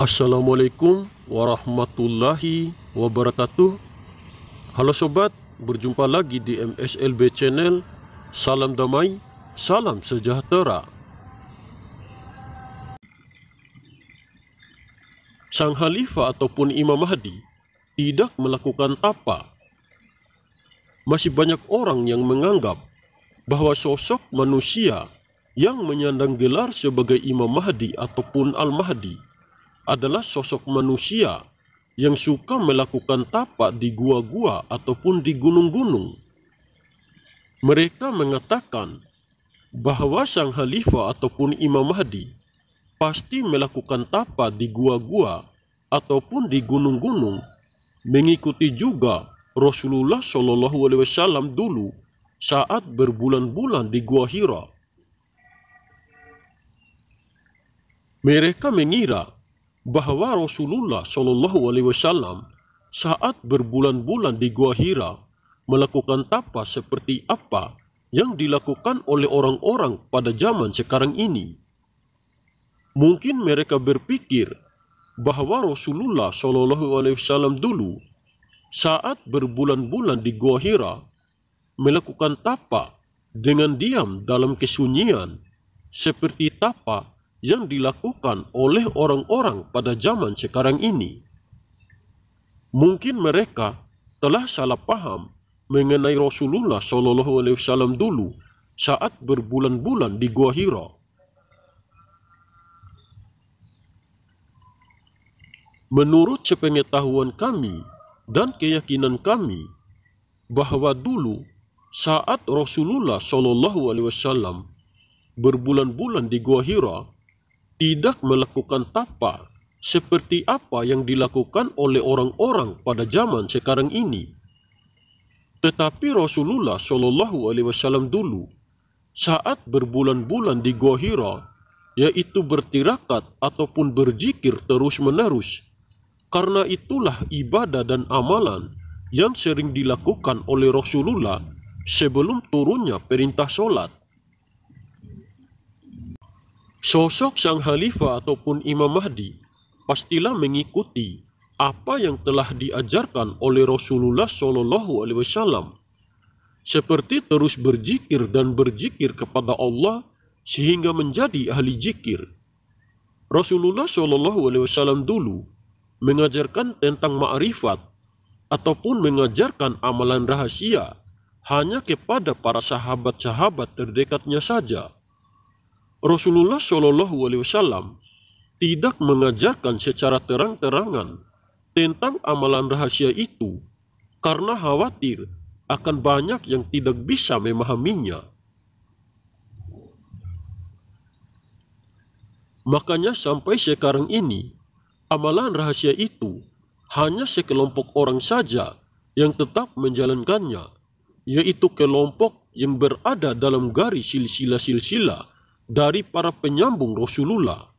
Assalamualaikum warahmatullahi wabarakatuh Halo Sobat, berjumpa lagi di MSLB Channel Salam damai, salam sejahtera Sang Khalifah ataupun Imam Mahdi tidak melakukan apa Masih banyak orang yang menganggap bahwa sosok manusia yang menyandang gelar sebagai Imam Mahdi ataupun Al-Mahdi adalah sosok manusia yang suka melakukan tapak di gua-gua ataupun di gunung-gunung. Mereka mengatakan bahwa sang khalifah ataupun Imam Mahdi pasti melakukan tapak di gua-gua ataupun di gunung-gunung, mengikuti juga Rasulullah Shallallahu Alaihi Wasallam dulu saat berbulan-bulan di Gua Hira. Mereka mengira bahwa Rasulullah Shallallahu Alaihi Wasallam saat berbulan-bulan di Gua Hira melakukan tapa seperti apa yang dilakukan oleh orang-orang pada zaman sekarang ini. Mungkin mereka berpikir bahwa Rasulullah Shallallahu Alaihi Wasallam dulu saat berbulan-bulan di Gua Hira melakukan tapa dengan diam dalam kesunyian seperti tapa yang dilakukan oleh orang-orang pada zaman sekarang ini. Mungkin mereka telah salah paham mengenai Rasulullah Shallallahu Alaihi Wasallam dulu saat berbulan-bulan di Gua Hira. Menurut sepengetahuan kami dan keyakinan kami bahwa dulu saat Rasulullah Shallallahu Alaihi Wasallam berbulan-bulan di Gua Hira, tidak melakukan tapa seperti apa yang dilakukan oleh orang-orang pada zaman sekarang ini. Tetapi Rasulullah Shallallahu Alaihi Wasallam dulu saat berbulan-bulan di Gua Hira, yaitu bertirakat ataupun berzikir terus-menerus, karena itulah ibadah dan amalan yang sering dilakukan oleh Rasulullah sebelum turunnya perintah sholat. Sosok sang khalifah ataupun Imam Mahdi pastilah mengikuti apa yang telah diajarkan oleh Rasulullah Shallallahu Alaihi Wasallam, seperti terus berzikir dan berzikir kepada Allah sehingga menjadi ahli zikir. Rasulullah Shallallahu Alaihi Wasallam dulu mengajarkan tentang ma'rifat ataupun mengajarkan amalan rahasia hanya kepada para sahabat-sahabat terdekatnya saja Rasulullah Shallallahu Alaihi Wasallam tidak mengajarkan secara terang-terangan tentang amalan rahasia itu karena khawatir akan banyak yang tidak bisa memahaminya. Makanya sampai sekarang ini, amalan rahasia itu hanya sekelompok orang saja yang tetap menjalankannya, yaitu kelompok yang berada dalam garis silsilah-silsilah dari para penyambung Rasulullah.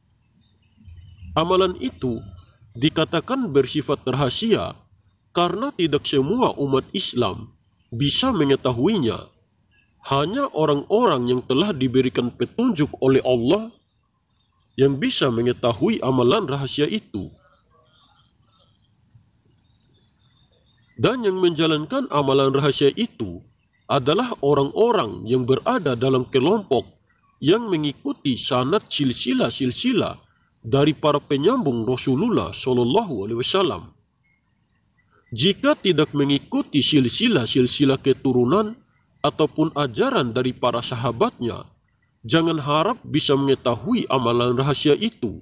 Amalan itu dikatakan bersifat rahasia karena tidak semua umat Islam bisa mengetahuinya. Hanya orang-orang yang telah diberikan petunjuk oleh Allah yang bisa mengetahui amalan rahasia itu. Dan yang menjalankan amalan rahasia itu adalah orang-orang yang berada dalam kelompok yang mengikuti sanad silsilah-silsilah dari para penyambung Rasulullah Shallallahu Alaihi Wasallam. Jika tidak mengikuti silsilah-silsilah keturunan ataupun ajaran dari para sahabatnya, jangan harap bisa mengetahui amalan rahasia itu.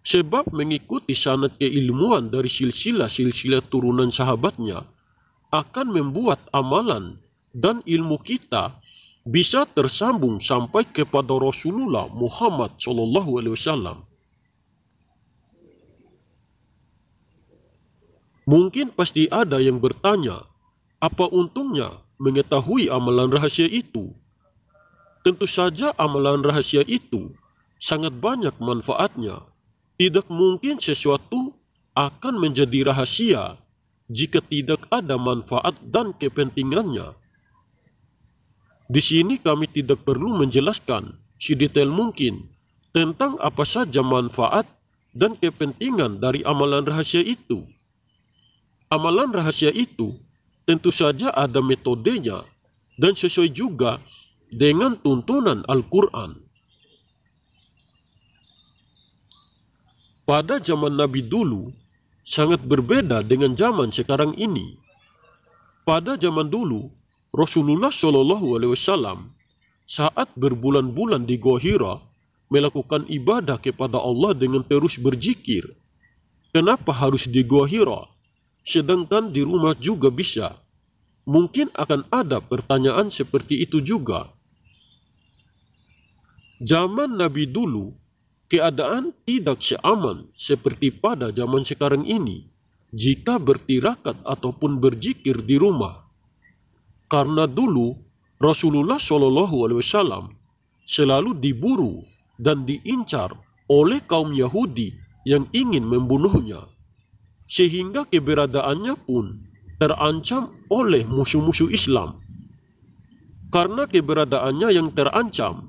Sebab mengikuti sanad keilmuan dari silsilah-silsilah turunan sahabatnya akan membuat amalan dan ilmu kita bisa tersambung sampai kepada Rasulullah Muhammad Shallallahu Alaihi Wasallam. Mungkin pasti ada yang bertanya, apa untungnya mengetahui amalan rahasia itu? Tentu saja amalan rahasia itu sangat banyak manfaatnya. Tidak mungkin sesuatu akan menjadi rahasia jika tidak ada manfaat dan kepentingannya. Di sini kami tidak perlu menjelaskan sedetail mungkin tentang apa saja manfaat dan kepentingan dari amalan rahasia itu. Amalan rahasia itu tentu saja ada metodenya dan sesuai juga dengan tuntunan Al-Quran. Pada zaman Nabi dulu, sangat berbeda dengan zaman sekarang ini. Pada zaman dulu, Rasulullah Shallallahu Alaihi Wasallam saat berbulan-bulan di gohira Hira melakukan ibadah kepada Allah dengan terus berzikir. Kenapa harus di gohira? Hira? Sedangkan di rumah juga bisa. Mungkin akan ada pertanyaan seperti itu juga. Zaman Nabi dulu, keadaan tidak seaman seperti pada zaman sekarang ini jika bertirakat ataupun berzikir di rumah. Karena dulu Rasulullah Shallallahu Alaihi Wasallam selalu diburu dan diincar oleh kaum Yahudi yang ingin membunuhnya, sehingga keberadaannya pun terancam oleh musuh-musuh Islam. Karena keberadaannya yang terancam,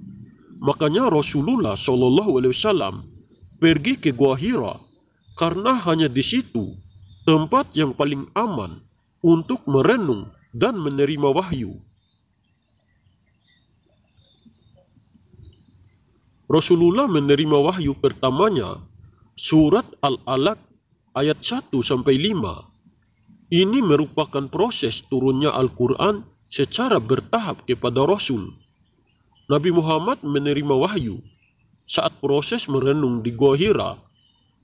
makanya Rasulullah Shallallahu Alaihi Wasallam pergi ke Gua Hira karena hanya di situ tempat yang paling aman untuk merenung dan menerima wahyu. Rasulullah menerima wahyu pertamanya surat Al-Alaq ayat 1 sampai 5. Ini merupakan proses turunnya Al-Quran secara bertahap kepada Rasul. Nabi Muhammad menerima wahyu saat proses merenung di Gua Hira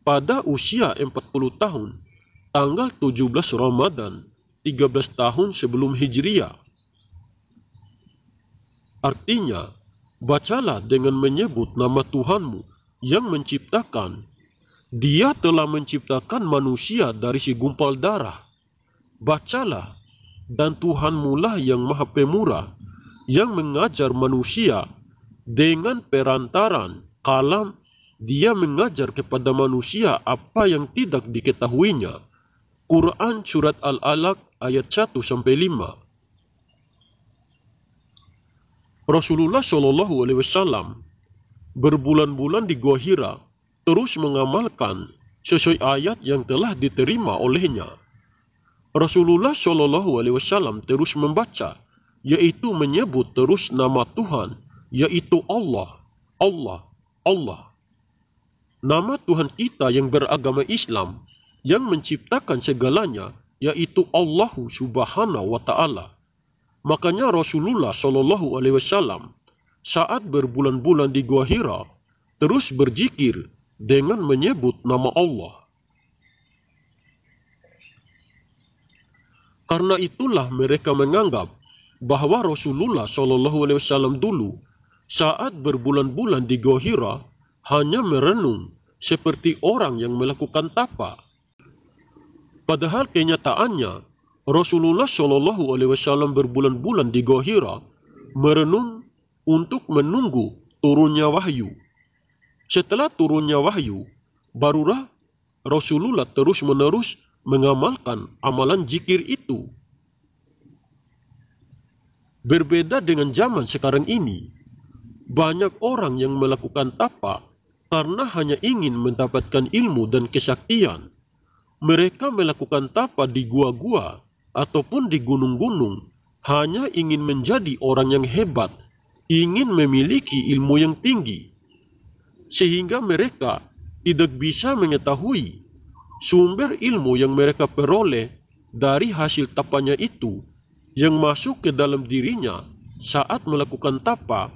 pada usia 40 tahun, tanggal 17 Ramadan 13 tahun sebelum Hijriah. Artinya, bacalah dengan menyebut nama Tuhanmu yang menciptakan. Dia telah menciptakan manusia dari segumpal darah. Bacalah, dan Tuhanmu lah yang maha pemurah, yang mengajar manusia dengan perantaran kalam dia mengajar kepada manusia apa yang tidak diketahuinya. Quran Surat Al-Alaq ayat 1 sampai 5. Rasulullah Shallallahu alaihi wasallam berbulan-bulan di Gua Hira terus mengamalkan sesuai ayat yang telah diterima olehnya. Rasulullah Shallallahu alaihi wasallam terus membaca yaitu menyebut terus nama Tuhan yaitu Allah, Allah, Allah. Nama Tuhan kita yang beragama Islam yang menciptakan segalanya yaitu Allah Subhanahu wa taala. Makanya Rasulullah Shallallahu alaihi wasallam saat berbulan-bulan di Gua Hira terus berzikir dengan menyebut nama Allah. Karena itulah mereka menganggap bahwa Rasulullah Shallallahu alaihi wasallam dulu saat berbulan-bulan di Gua Hira hanya merenung seperti orang yang melakukan tapa Padahal kenyataannya Rasulullah Shallallahu Alaihi Wasallam berbulan-bulan di Gohira merenung untuk menunggu turunnya wahyu. Setelah turunnya wahyu, barulah Rasulullah terus-menerus mengamalkan amalan jikir itu. Berbeda dengan zaman sekarang ini, banyak orang yang melakukan tapa karena hanya ingin mendapatkan ilmu dan kesaktian mereka melakukan tapa di gua-gua ataupun di gunung-gunung hanya ingin menjadi orang yang hebat, ingin memiliki ilmu yang tinggi. Sehingga mereka tidak bisa mengetahui sumber ilmu yang mereka peroleh dari hasil tapanya itu yang masuk ke dalam dirinya saat melakukan tapa.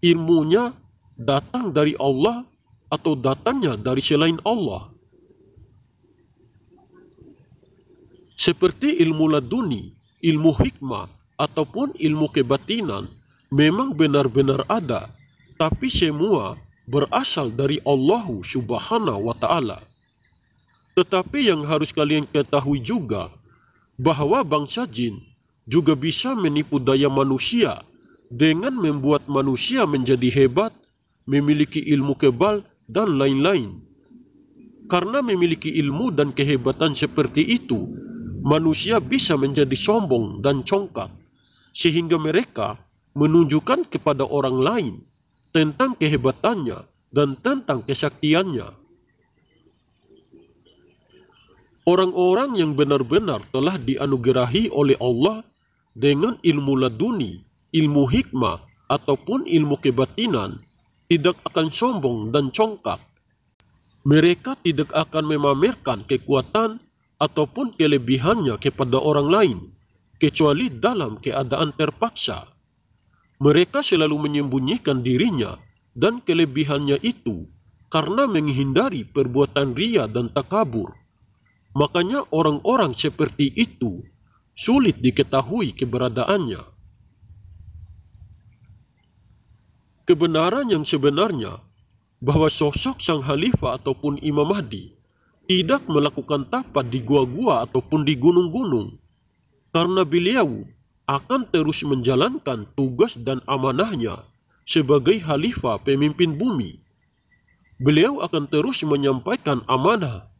Ilmunya datang dari Allah atau datangnya dari selain Allah. seperti ilmu laduni, ilmu hikmah, ataupun ilmu kebatinan memang benar-benar ada, tapi semua berasal dari Allah Subhanahu wa taala. Tetapi yang harus kalian ketahui juga bahwa bangsa jin juga bisa menipu daya manusia dengan membuat manusia menjadi hebat, memiliki ilmu kebal dan lain-lain. Karena memiliki ilmu dan kehebatan seperti itu, manusia bisa menjadi sombong dan congkak, sehingga mereka menunjukkan kepada orang lain tentang kehebatannya dan tentang kesaktiannya. Orang-orang yang benar-benar telah dianugerahi oleh Allah dengan ilmu laduni, ilmu hikmah, ataupun ilmu kebatinan tidak akan sombong dan congkak. Mereka tidak akan memamerkan kekuatan ataupun kelebihannya kepada orang lain, kecuali dalam keadaan terpaksa. Mereka selalu menyembunyikan dirinya dan kelebihannya itu karena menghindari perbuatan ria dan takabur. Makanya orang-orang seperti itu sulit diketahui keberadaannya. Kebenaran yang sebenarnya bahwa sosok sang khalifah ataupun Imam Mahdi tidak melakukan tapat di gua-gua ataupun di gunung-gunung, karena beliau akan terus menjalankan tugas dan amanahnya sebagai khalifah pemimpin bumi. Beliau akan terus menyampaikan amanah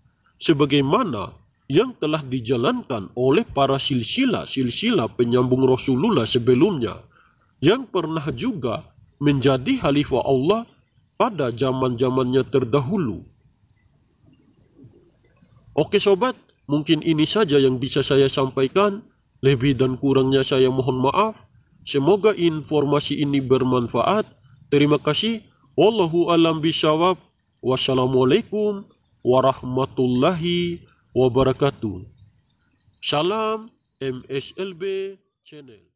sebagaimana yang telah dijalankan oleh para silsilah-silsilah penyambung Rasulullah sebelumnya yang pernah juga menjadi khalifah Allah pada zaman-zamannya terdahulu. Oke sobat, mungkin ini saja yang bisa saya sampaikan. Lebih dan kurangnya saya mohon maaf. Semoga informasi ini bermanfaat. Terima kasih. Wallahu alam bisawab. Wassalamualaikum warahmatullahi wabarakatuh. Salam MSLB Channel.